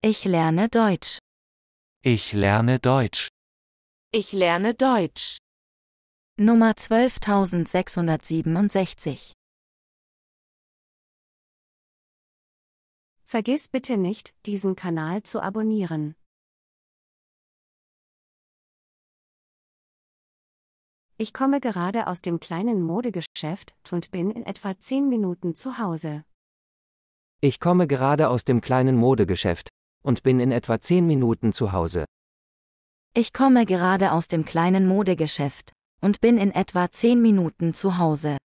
Ich lerne Deutsch. Ich lerne Deutsch. Ich lerne Deutsch. Nummer 12667. Vergiss bitte nicht, diesen Kanal zu abonnieren. Ich komme gerade aus dem kleinen Modegeschäft und bin in etwa 10 Minuten zu Hause. Ich komme gerade aus dem kleinen Modegeschäft und bin in etwa 10 Minuten zu Hause. Ich komme gerade aus dem kleinen Modegeschäft und bin in etwa 10 Minuten zu Hause.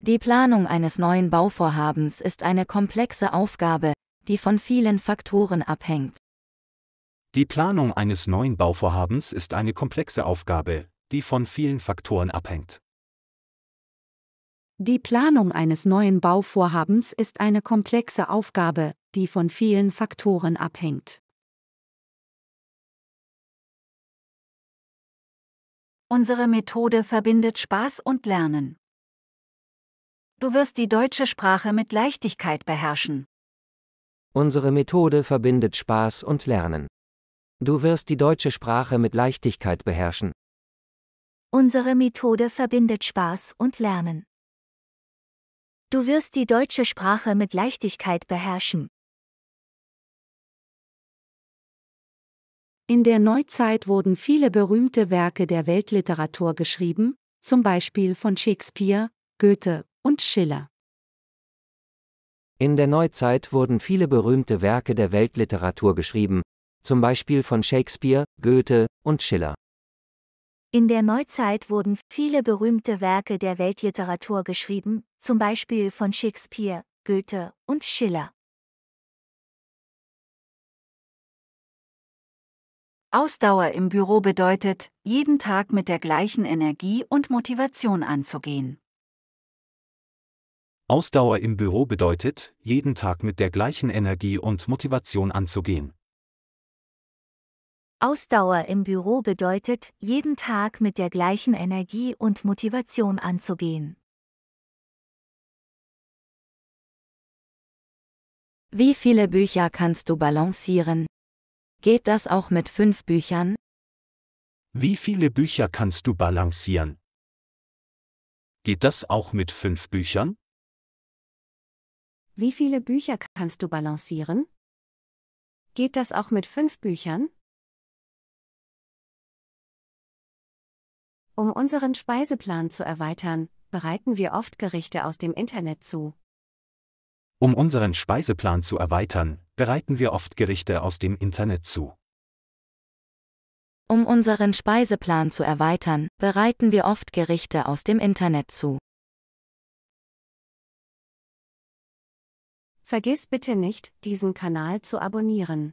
Die Planung eines neuen Bauvorhabens ist eine komplexe Aufgabe, die von vielen Faktoren abhängt. Die Planung eines neuen Bauvorhabens ist eine komplexe Aufgabe, die von vielen Faktoren abhängt. Die Planung eines neuen Bauvorhabens ist eine komplexe Aufgabe, die von vielen Faktoren abhängt. Unsere Methode verbindet Spaß und Lernen. Du wirst die deutsche Sprache mit Leichtigkeit beherrschen. Unsere Methode verbindet Spaß und Lernen. Du wirst die deutsche Sprache mit Leichtigkeit beherrschen. Unsere Methode verbindet Spaß und Lernen. Du wirst die deutsche Sprache mit Leichtigkeit beherrschen. In der Neuzeit wurden viele berühmte Werke der Weltliteratur geschrieben, zum Beispiel von Shakespeare, Goethe und Schiller. In der Neuzeit wurden viele berühmte Werke der Weltliteratur geschrieben, zum Beispiel von Shakespeare, Goethe und Schiller. In der Neuzeit wurden viele berühmte Werke der Weltliteratur geschrieben, zum Beispiel von Shakespeare, Goethe und Schiller. Ausdauer im Büro bedeutet, jeden Tag mit der gleichen Energie und Motivation anzugehen. Ausdauer im Büro bedeutet, jeden Tag mit der gleichen Energie und Motivation anzugehen. Ausdauer im Büro bedeutet, jeden Tag mit der gleichen Energie und Motivation anzugehen. Wie viele Bücher kannst du balancieren? Geht das auch mit fünf Büchern? Wie viele Bücher kannst du balancieren? Geht das auch mit fünf Büchern? Wie viele Bücher kannst du balancieren? Geht das auch mit fünf Büchern? Um unseren Speiseplan zu erweitern, bereiten wir oft Gerichte aus dem Internet zu. Um unseren Speiseplan zu erweitern, bereiten wir oft Gerichte aus dem Internet zu. Um unseren Speiseplan zu erweitern, bereiten wir oft Gerichte aus dem Internet zu. Vergiss bitte nicht, diesen Kanal zu abonnieren.